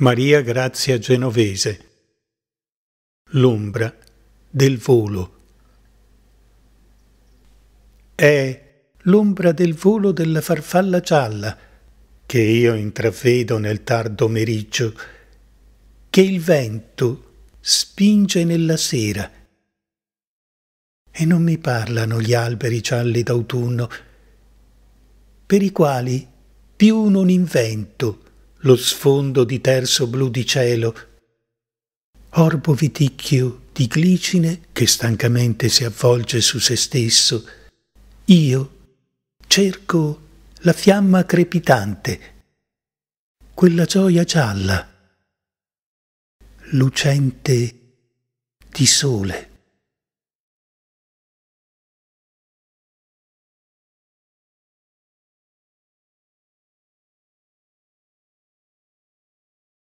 Maria Grazia Genovese L'ombra del volo È l'ombra del volo della farfalla gialla che io intravedo nel tardo meriggio, che il vento spinge nella sera. E non mi parlano gli alberi gialli d'autunno, per i quali più non invento lo sfondo di terzo blu di cielo. Orbo viticchio di glicine che stancamente si avvolge su se stesso. Io cerco la fiamma crepitante, quella gioia gialla, lucente di sole.